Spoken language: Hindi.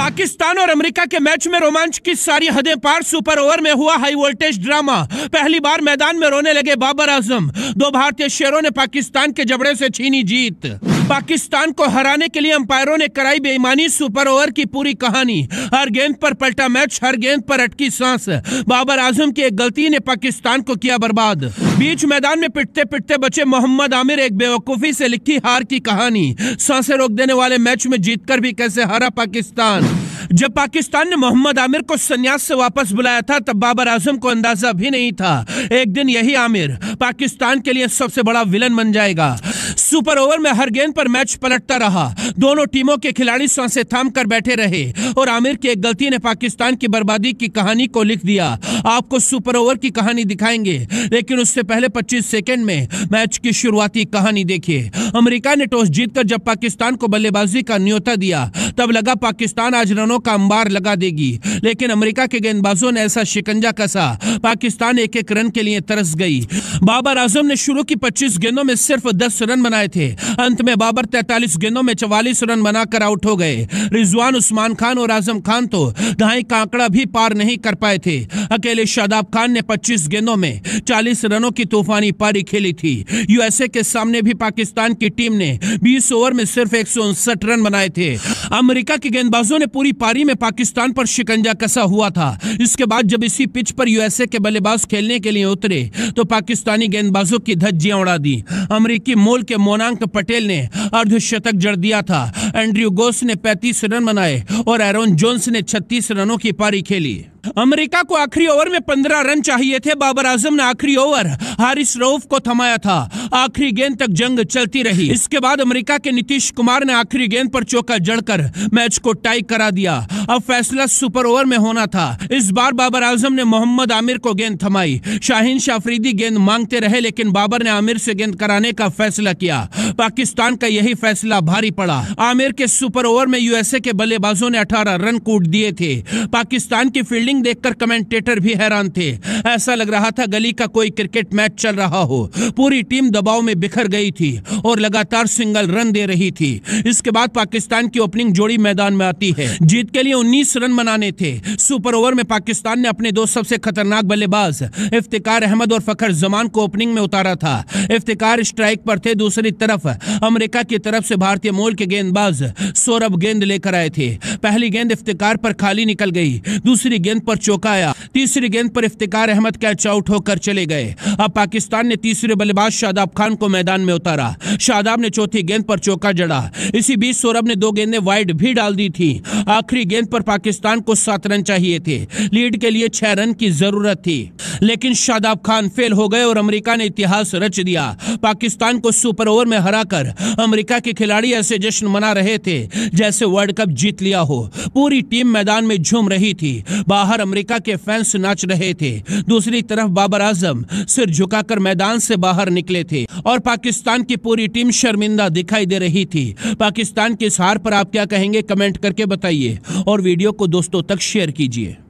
पाकिस्तान और अमेरिका के मैच में रोमांच की सारी हदें पार सुपर ओवर में हुआ हाई वोल्टेज ड्रामा पहली बार मैदान में रोने लगे बाबर आजम दो भारतीय शेरों ने पाकिस्तान के जबड़े से छीनी जीत पाकिस्तान को हराने के लिए अंपायरों ने कराई बेईमानी सुपर ओवर की पूरी कहानी हर गेंद पर पलटा मैच हर गेंद पर अटकी सांस बाबर आजम की एक गलती ने पाकिस्तान को किया बर्बाद बीच मैदान में पिटते पिटते बचे मोहम्मद आमिर एक बेवकूफी से लिखी हार की कहानी सांसें रोक देने वाले मैच में जीतकर भी कैसे हरा पाकिस्तान जब पाकिस्तान ने मोहम्मद आमिर को संन्यास से वापस बुलाया था तब बाबर आजम को अंदाजा भी नहीं था एक दिन यही आमिर पाकिस्तान के लिए सबसे बड़ा विलन बन जाएगा सुपर ओवर में हर गेंद पर मैच पलटता रहा दोनों टीमों के खिलाड़ी सांसें थाम कर बैठे रहे और आमिर की एक गलती ने पाकिस्तान की बर्बादी की कहानी को लिख दिया आपको सुपर ओवर की कहानी दिखाएंगे लेकिन उससे पहले 25 सेकंड में मैच की शुरुआती कहानी देखिए अमेरिका ने टॉस जीतकर जब पाकिस्तान को बल्लेबाजी का न्योता दिया तब लगा पाकिस्तान आज रनों का अंबार लगा देगी लेकिन अमेरिका के गेंदबाजों ने ऐसा शिकंजा कसा पाकिस्तान एक एक रन के लिए तरस गई बाबर आजम ने शुरू की पच्चीस गेंदों में सिर्फ दस रन बनाए बनाए थे अंत में बाबर तैतालीस गेंदों में चवालीस रन बनाकर आउट हो गए रिजवान उस्मान खान और आजम खान तो दहाई का आंकड़ा भी पार नहीं कर पाए थे अकेले शादाब खान ने पच्चीस गेंदों में चालीस रनों की तूफानी पारी खेली थी यूएसए के सामने भी पाकिस्तान की टीम ने बीस ओवर में सिर्फ एक रन बनाए थे अमेरिका के गेंदबाजों ने पूरी पारी में पाकिस्तान पर शिकंजा कसा हुआ था इसके बाद जब इसी पिच पर यूएसए के बल्लेबाज खेलने के लिए उतरे तो पाकिस्तानी गेंदबाजों की धज्जियां उड़ा दी अमरीकी मोल के मोल मोनांक पटेल ने अर्धशतक जड़ दिया था एंड्रयू गोस ने 35 रन बनाए और एरोन जोन्स ने 36 रनों की पारी खेली अमेरिका को आखिरी ओवर में पंद्रह रन चाहिए थे बाबर आजम ने आखिरी ओवर हारिस रऊफ को थमाया था आखिरी गेंद तक जंग चलती रही इसके बाद अमेरिका के नीतीश कुमार ने आखिरी गेंद पर चौका जड़कर मैच को टाई करा दिया अब फैसला सुपर ओवर में होना था इस बार बाबर आजम ने मोहम्मद आमिर को गेंद थमाई शाहीन शाफरीदी गेंद मांगते रहे लेकिन बाबर ने आमिर से गेंद कराने का फैसला किया पाकिस्तान का यही फैसला भारी पड़ा आमिर के सुपर ओवर में यूएसए के बल्लेबाजों ने अठारह रन कूट दिए थे पाकिस्तान की फील्डिंग बॉलिंग देखकर कमेंटेटर भी हैरान थे ऐसा लग रहा था गली का कोई क्रिकेट मैच चल रहा हो पूरी टीम दबाव में बिखर गई थी और लगातार सिंगल रन दे रही थी इसके बाद पाकिस्तान की ओपनिंग जोड़ी मैदान में आती है जीत के लिए उन्नीस रन बनाने थे सुपर ओवर में पाकिस्तान ने अपने दो सबसे खतरनाक बल्लेबाज इफ्तिकार अहमद और फखर जमान को ओपनिंग में उतारा था इफ्तिकार स्ट्राइक पर थे दूसरी तरफ अमेरिका की तरफ से भारतीय मूल के गेंदबाज सौरभ गेंद लेकर आए थे पहली गेंद इफ्तिकार पर खाली निकल गई दूसरी गेंद पर चौंकाया तीसरी गेंद पर इफ्तिकार अहमद कैच आउट होकर चले गए अब पाकिस्तान ने तीसरे बल्लेबाज शादाब खान को मैदान में उतारा शादाब ने चौथी गेंद पर चौका जड़ा इसी बीच सौरभ ने दो गेंदें वाइड भी डाल दी थी आखिरी गेंद पर पाकिस्तान को सात रन चाहिए थे लीड के लिए छह रन की जरूरत थी लेकिन शादाब खान फेल हो गए और अमेरिका ने इतिहास रच दिया पाकिस्तान को सुपर ओवर में हराकर अमेरिका के खिलाड़ी ऐसे जश्न मना रहे थे जैसे वर्ल्ड कप जीत लिया हो पूरी टीम मैदान में झूम रही थी बाहर अमेरिका के फैंस बैंस नाच रहे थे दूसरी तरफ बाबर आजम सिर झुकाकर मैदान से बाहर निकले थे और पाकिस्तान की पूरी टीम शर्मिंदा दिखाई दे रही थी पाकिस्तान के हार पर आप क्या कहेंगे कमेंट करके बताइए और वीडियो को दोस्तों तक शेयर कीजिए